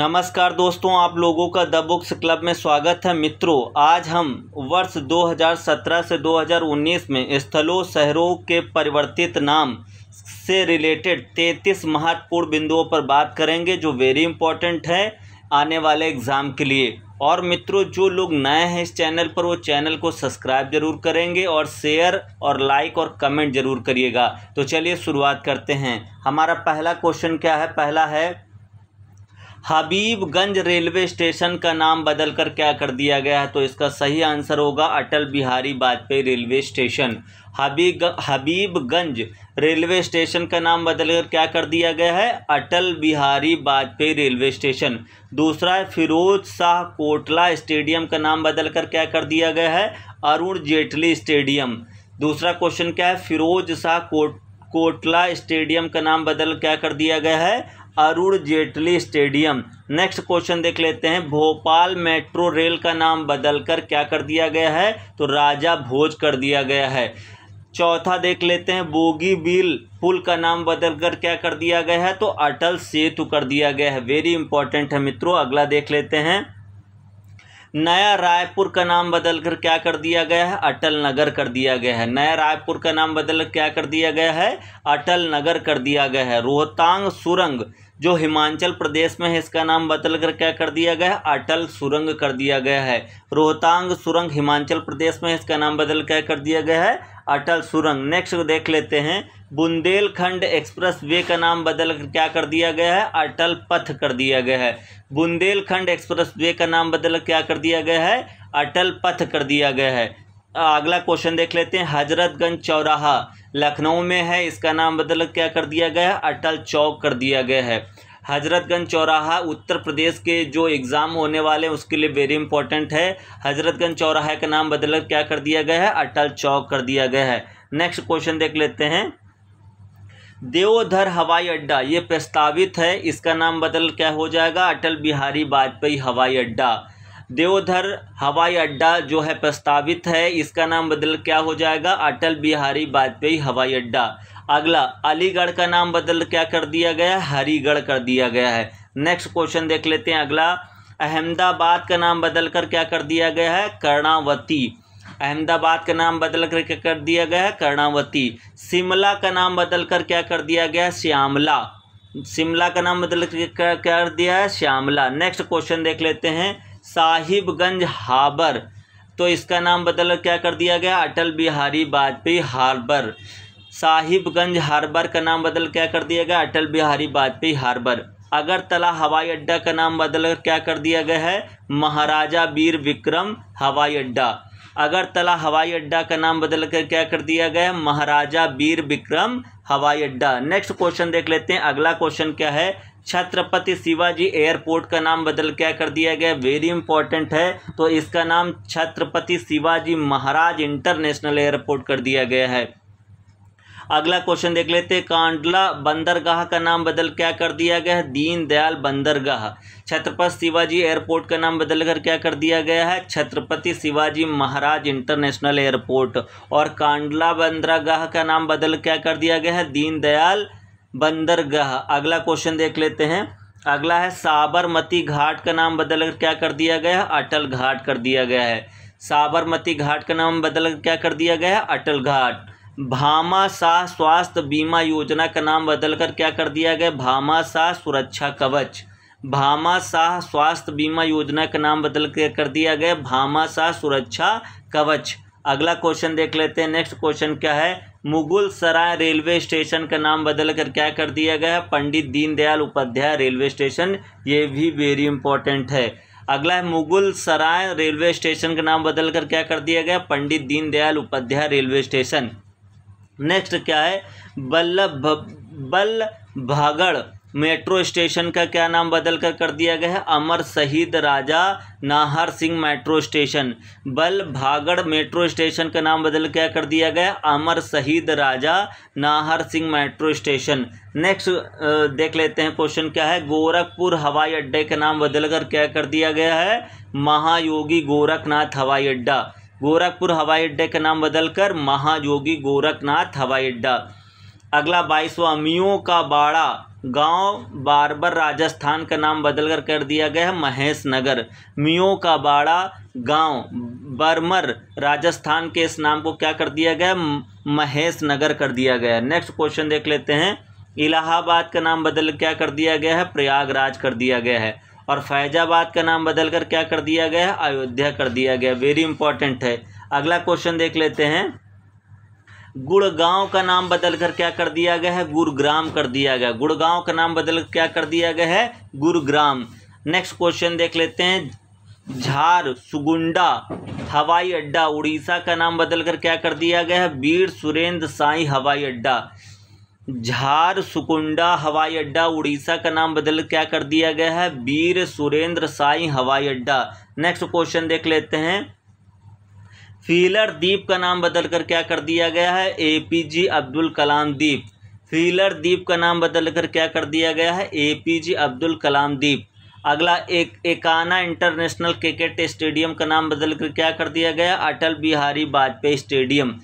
नमस्कार दोस्तों आप लोगों का द बुक्स क्लब में स्वागत है मित्रों आज हम वर्ष 2017 से 2019 में स्थलों शहरों के परिवर्तित नाम से रिलेटेड 33 महत्वपूर्ण बिंदुओं पर बात करेंगे जो वेरी इंपॉर्टेंट है आने वाले एग्ज़ाम के लिए और मित्रों जो लोग नए हैं इस चैनल पर वो चैनल को सब्सक्राइब जरूर करेंगे और शेयर और लाइक और कमेंट जरूर करिएगा तो चलिए शुरुआत करते हैं हमारा पहला क्वेश्चन क्या है पहला है हबीबगंज रेलवे स्टेशन का नाम बदल कर क्या कर दिया गया है तो इसका सही आंसर होगा Atal Bihari Vajpayee railway station Habib Habibganj railway station का नाम बदलकर क्या कर दिया गया है अटल बिहारी वाजपेयी रेलवे स्टेशन दूसरा है फिरोज शाह कोटला स्टेडियम का नाम बदलकर क्या कर दिया गया है अरुण जेटली स्टेडियम दूसरा क्वेश्चन क्या है फिरोज शाह कोट कोटला स्टेडियम का नाम बदल क्या कर दिया गया है Arun Jaitley stadium next question देख लेते हैं भोपाल मेट्रो रेल का नाम बदलकर क्या कर दिया गया है तो राजा भोज कर दिया गया है चौथा देख लेते हैं बोगी बिल पुल का नाम बदलकर क्या कर दिया गया है तो अटल सेतु कर दिया गया है वेरी इंपॉर्टेंट है मित्रों अगला देख लेते हैं नया रायपुर का नाम बदलकर क्या कर दिया गया है अटल नगर कर दिया गया है नया रायपुर का नाम बदल क्या कर दिया गया है अटल नगर कर दिया गया है रोहतांग सुरंग जो हिमाचल प्रदेश में है इसका नाम बदल कर क्या कर दिया गया है अटल सुरंग कर दिया गया है रोहतांग सुरंग हिमाचल प्रदेश में इसका नाम बदल क्या कर दिया गया है अटल सुरंग नेक्स्ट देख लेते हैं बुंदेलखंड एक्सप्रेस वे का नाम बदल कर क्या कर दिया गया है अटल पथ कर दिया गया है बुंदेलखंड एक्सप्रेस वे का नाम बदल क्या कर दिया गया है अटल पथ कर दिया गया है अगला क्वेश्चन देख लेते हैं हजरतगंज चौराहा लखनऊ में है इसका नाम बदल क्या कर दिया गया है अटल चौक कर दिया गया है हजरतगंज चौराहा उत्तर प्रदेश के जो एग्ज़ाम होने वाले हैं उसके लिए वेरी इंपॉर्टेंट है हजरतगंज चौराहा का नाम बदल क्या कर दिया गया है अटल चौक कर दिया गया है नेक्स्ट क्वेश्चन देख लेते हैं देवधर हवाई अड्डा ये प्रस्तावित है इसका नाम बदल क्या हो जाएगा अटल बिहारी वाजपेयी हवाई अड्डा देवधर हवाई अड्डा जो है प्रस्तावित है इसका नाम बदल क्या हो जाएगा अटल बिहारी वाजपेयी हवाई अड्डा अगला अलीगढ़ का नाम बदल क्या कर दिया गया है हरीगढ़ कर दिया गया है नेक्स्ट क्वेश्चन देख लेते हैं अगला अहमदाबाद का नाम बदल कर क्या कर दिया गया है कर्णावती अहमदाबाद का नाम बदल कर क्या कर दिया गया है कर्णावती शिमला का नाम बदल कर क्या कर दिया गया है श्यामला शिमला का नाम बदल कर क्या कर दिया है श्यामला नेक्स्ट क्वेश्चन देख लेते हैं साहिबगंज हार्बर तो इसका नाम बदल क्या कर दिया गया अटल बिहारी वाजपेयी हार्बर साहिबगंज हार्बर का नाम बदल क्या कर दिया गया अटल बिहारी वाजपेयी हार्बर अगरतला हवाई अड्डा का नाम बदल क्या कर दिया गया है महाराजा वीर विक्रम हवाई अड्डा अगरतला हवाई अड्डा का नाम बदल कर क्या कर दिया गया महाराजा वीर विक्रम हवाई अड्डा नेक्स्ट क्वेश्चन देख लेते हैं अगला क्वेश्चन क्या है छत्रपति शिवाजी एयरपोर्ट का नाम बदल क्या कर दिया गया वेरी इंपॉर्टेंट है तो इसका नाम छत्रपति शिवाजी महाराज इंटरनेशनल एयरपोर्ट कर दिया गया है अगला क्वेश्चन देख लेते हैं कांडला बंदरगाह का नाम बदल क्या कर दिया गया है दीन दयाल बंदरगाह छत्रपति शिवाजी एयरपोर्ट का नाम बदल कर क्या कर दिया गया है छत्रपति शिवाजी महाराज इंटरनेशनल एयरपोर्ट और कांडला बंदरगाह का नाम बदल क्या कर दिया गया है दीन दयाल बंदरगाह अगला क्वेश्चन देख लेते हैं अगला है साबरमती घाट का नाम बदल कर क्या कर दिया गया है अटल घाट कर दिया गया है साबरमती घाट का नाम बदल कर क्या कर दिया गया है अटल घाट भामा शाह स्वास्थ्य बीमा योजना का नाम बदल कर क्या कर दिया गया भामा शाह सुरक्षा कवच भामा शाह स्वास्थ्य बीमा योजना का नाम बदल कर कर दिया गया भामा शाह सुरक्षा कवच अगला क्वेश्चन देख लेते हैं नेक्स्ट क्वेश्चन क्या है मुगुल सराय रेलवे स्टेशन का नाम बदल कर क्या कर दिया गया पंडित दीनदयाल उपाध्याय रेलवे स्टेशन ये भी वेरी इंपॉर्टेंट है अगला है मुगुल सराय रेलवे स्टेशन का नाम बदल कर क्या कर दिया गया Pandit Deendayal Upadhyay railway station next क्या है बल्लभ बल्ल भागड़ मेट्रो स्टेशन का क्या नाम बदल कर कर दिया गया है Amar Shaheed Raja Nahar Singh metro station Ballabhgarh metro station का नाम बदल क्या कर दिया गया Amar Shaheed Raja Nahar Singh metro station next देख लेते हैं क्वेश्चन क्या है गोरखपुर हवाई अड्डे का नाम बदल कर क्या कर दिया गया है महायोगी गोरखनाथ हवाई अड्डा गोरखपुर हवाई अड्डे का नाम बदलकर महायोगी गोरखनाथ हवाई अड्डा अगला बाईसवा मियों का बाड़ा गांव बारबर राजस्थान का नाम बदलकर कर दिया गया है महेश नगर मियों का बाड़ा गांव बर्मर राजस्थान के इस नाम को क्या कर दिया गया महेश नगर कर दिया गया नेक्स्ट क्वेश्चन देख लेते हैं इलाहाबाद का नाम बदल क्या कर दिया गया है प्रयागराज कर दिया गया है और फैजाबाद का नाम बदल कर क्या कर दिया गया है अयोध्या कर दिया गया वेरी इंपॉर्टेंट है अगला क्वेश्चन देख लेते हैं गुड़गांव का नाम बदल कर क्या कर दिया गया है गुरुग्राम कर दिया गया गुड़गांव का नाम बदल क्या कर दिया गया है गुरुग्राम नेक्स्ट क्वेश्चन देख लेते हैं झार सुगुंडा हवाई अड्डा उड़ीसा का नाम बदल कर क्या कर दिया गया है वीर सुरेंद्र साई हवाई अड्डा झार सुकुंडा हवाई अड्डा उड़ीसा का नाम बदल क्या कर दिया गया है वीर सुरेंद्र साई हवाई अड्डा नेक्स्ट क्वेश्चन देख लेते हैं फीलर द्वीप का नाम बदलकर क्या कर दिया गया है ए पी जी अब्दुल कलाम द्वीप फीलर द्वीप का नाम बदलकर क्या कर दिया गया है ए पी जी अब्दुल कलाम द्वीप अगला एक एकाना इंटरनेशनल क्रिकेट स्टेडियम का नाम बदलकर क्या कर दिया गया Atal Bihari Vajpayee stadium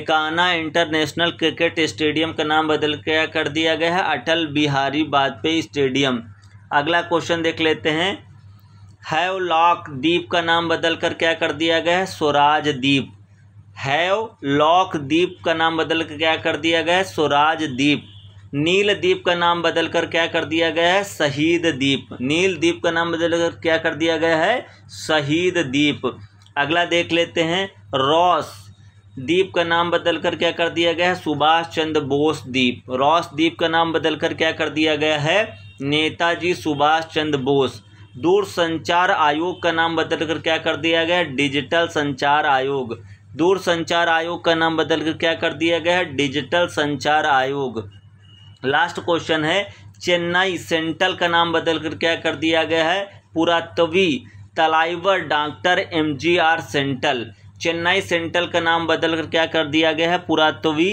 Ekana international cricket stadium का नाम बदल क्या कर दिया गया है अटल बिहारी वाजपेयी स्टेडियम अगला क्वेश्चन देख लेते हैं हैव लॉक द्वीप का नाम बदल कर क्या कर दिया गया है स्वराज द्वीप हैव लॉक द्वीप का नाम बदल कर क्या कर दिया गया है स्वराज द्वीप नील द्वीप का नाम बदल कर क्या कर दिया गया है शहीद द्वीप नील द्वीप का नाम बदल कर क्या कर दिया गया है शहीद द्वीप अगला देख लेते हैं रॉस द्वीप का नाम बदल कर क्या कर दिया गया है सुभाष चंद्र बोस द्वीप रॉस द्वीप का नाम बदल कर क्या कर दिया गया है नेताजी सुभाष चंद्र बोस दूर संचार आयोग का नाम बदल कर क्या कर दिया गया डिजिटल संचार आयोग दूर संचार आयोग का नाम बदल कर क्या कर दिया गया है डिजिटल संचार आयोग लास्ट क्वेश्चन है चेन्नई सेंट्रल का नाम बदल कर क्या कर दिया गया है Puratchi Thalaivar doctor M G R central Chennai central का नाम बदल कर क्या कर दिया गया है Puratchi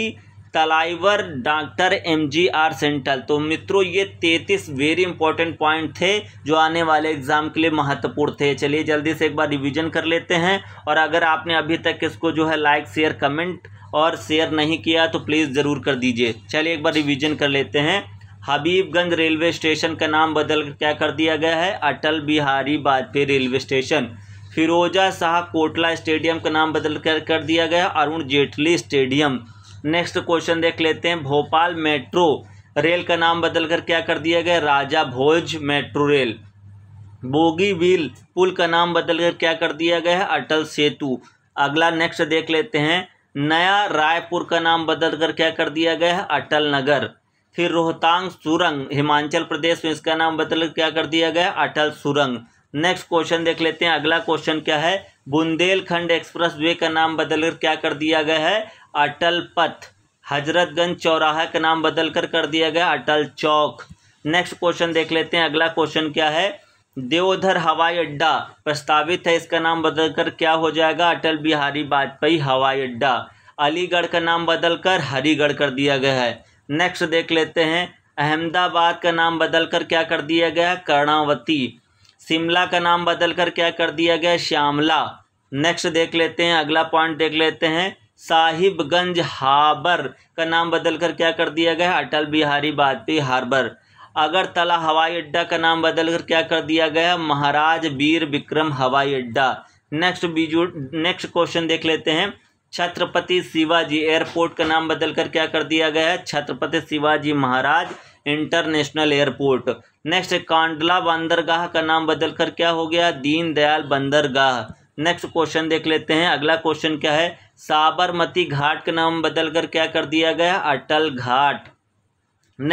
Thalaivar doctor M G R central तो मित्रों ये तैतीस वेरी इंपॉर्टेंट पॉइंट थे जो आने वाले एग्जाम के लिए महत्वपूर्ण थे चलिए जल्दी से एक बार रिवीजन कर लेते हैं और अगर आपने अभी तक इसको जो है लाइक शेयर कमेंट और शेयर नहीं किया तो प्लीज़ ज़रूर कर दीजिए चलिए एक बार रिवीजन कर लेते हैं हबीबगंज रेलवे स्टेशन का नाम बदल क्या कर दिया गया है Atal Bihari Vajpayee railway station Firoz Shah Kotla stadium का नाम बदल कर कर दिया गया Arun Jaitley stadium next question देख लेते हैं भोपाल मेट्रो रेल का नाम बदलकर क्या कर दिया गया Raja Bhoj metro rail bogie wheel पुल का नाम बदलकर क्या कर दिया गया है अटल सेतु अगला नेक्स्ट देख लेते हैं नया रायपुर का नाम बदलकर क्या कर दिया गया है अटल नगर फिर रोहतांग सुरंग हिमाचल प्रदेश में इसका नाम बदलकर क्या कर दिया गया है अटल सुरंग नेक्स्ट क्वेश्चन देख लेते हैं अगला क्वेश्चन क्या है बुंदेलखंड एक्सप्रेस वे का नाम बदलकर क्या कर दिया गया है अटल पथ हजरतगंज चौराहा का नाम बदल कर कर दिया गया अटल चौक नेक्स्ट क्वेश्चन देख लेते हैं अगला क्वेश्चन क्या है देवधर हवाई अड्डा प्रस्तावित है इसका नाम बदल कर क्या हो जाएगा अटल बिहारी वाजपेयी हवाई अड्डा अलीगढ़ का नाम बदल कर हरीगढ़ कर दिया गया है नेक्स्ट देख लेते हैं अहमदाबाद का नाम बदल कर क्या कर दिया गया कर्णावती शिमला का नाम बदल कर क्या कर दिया गया श्यामला नेक्स्ट देख लेते हैं अगला पॉइंट देख लेते हैं साहिबगंज हार्बर का नाम बदलकर क्या कर दिया गया अटल बिहारी वाजपेयी हार्बर अगरतला हवाई अड्डा का नाम बदलकर क्या कर दिया गया महाराज वीर विक्रम हवाई अड्डा नेक्स्ट बीजू नेक्स्ट क्वेश्चन देख लेते हैं छत्रपति शिवाजी एयरपोर्ट का नाम बदलकर क्या कर दिया गया है Chhatrapati Shivaji Maharaj international airport next Kandla बंदरगाह का नाम बदलकर क्या हो गया दीनदयाल बंदरगाह नेक्स्ट क्वेश्चन देख लेते हैं अगला क्वेश्चन क्या है साबरमती घाट का नाम बदल कर क्या कर दिया गया अटल घाट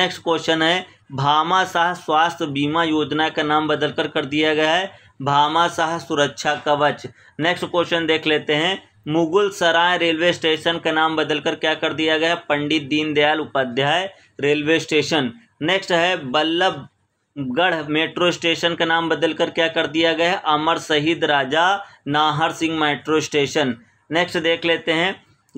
नेक्स्ट क्वेश्चन है भामा शाह स्वास्थ्य बीमा योजना का नाम बदलकर कर दिया गया है भामा शाह सुरक्षा कवच नेक्स्ट क्वेश्चन देख लेते हैं मुगल सराय रेलवे स्टेशन का नाम बदलकर क्या कर दिया गया Pandit Deendayal Upadhyay railway station next है बल्लभ गढ़ मेट्रो स्टेशन का नाम बदलकर क्या कर दिया गया है Amar Shaheed Raja Nahar Singh metro station next देख लेते हैं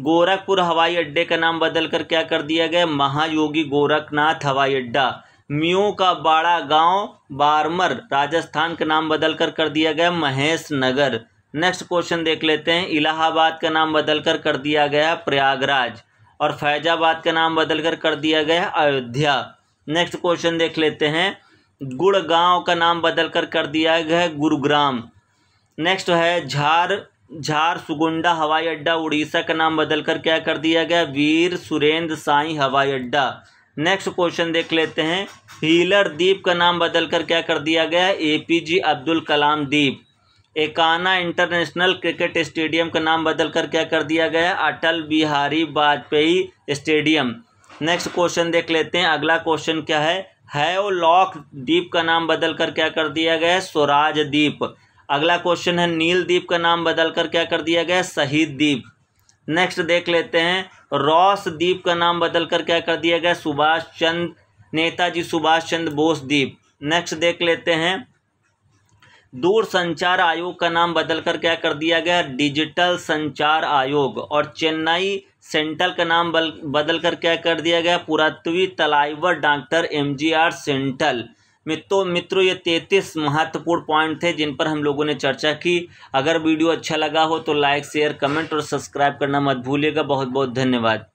गोरखपुर हवाई अड्डे का नाम बदलकर क्या कर दिया गया महायोगी गोरखनाथ हवाई अड्डा म्यू का बाड़ा गांव बारमर राजस्थान का नाम बदलकर कर दिया गया महेश नगर नेक्स्ट क्वेश्चन देख लेते हैं इलाहाबाद का नाम बदलकर कर दिया गया प्रयागराज और फैजाबाद का नाम बदलकर कर दिया गया अयोध्या नेक्स्ट क्वेश्चन देख लेते हैं गुड़गांव का नाम बदल कर कर दिया गया है गुरुग्राम नेक्स्ट है झार झार सुगुंडा हवाई अड्डा उड़ीसा का नाम बदल कर क्या कर दिया गया वीर सुरेंद्र साई हवाई अड्डा नेक्स्ट क्वेश्चन देख लेते हैं हीलर द्वीप का नाम बदल कर क्या कर दिया गया ए पी जे अब्दुल कलाम द्वीप एकाना इंटरनेशनल क्रिकेट स्टेडियम का नाम बदल कर क्या कर दिया गया Atal Bihari Vajpayee stadium next question देख लेते हैं अगला क्वेश्चन क्या है लॉक द्वीप का नाम बदल कर क्या कर दिया गया है स्वराज द्वीप अगला क्वेश्चन है नील द्वीप का नाम बदल कर क्या कर दिया गया शहीद द्वीप नेक्स्ट देख लेते हैं रॉस द्वीप का नाम बदल कर क्या कर दिया गया सुभाष चंद नेताजी सुभाष चंद्र बोस द्वीप नेक्स्ट देख लेते हैं दूर संचार आयोग का नाम बदल कर क्या कर दिया गया डिजिटल संचार आयोग और चेन्नई सेंट्रल का नाम बल बदल कर क्या कर दिया गया Puratchi Thalaivar doctor M G R central मित्रों मित्रों ये तैंतीस महत्वपूर्ण पॉइंट थे जिन पर हम लोगों ने चर्चा की अगर वीडियो अच्छा लगा हो तो लाइक शेयर कमेंट और सब्सक्राइब करना मत भूलिएगा बहुत बहुत धन्यवाद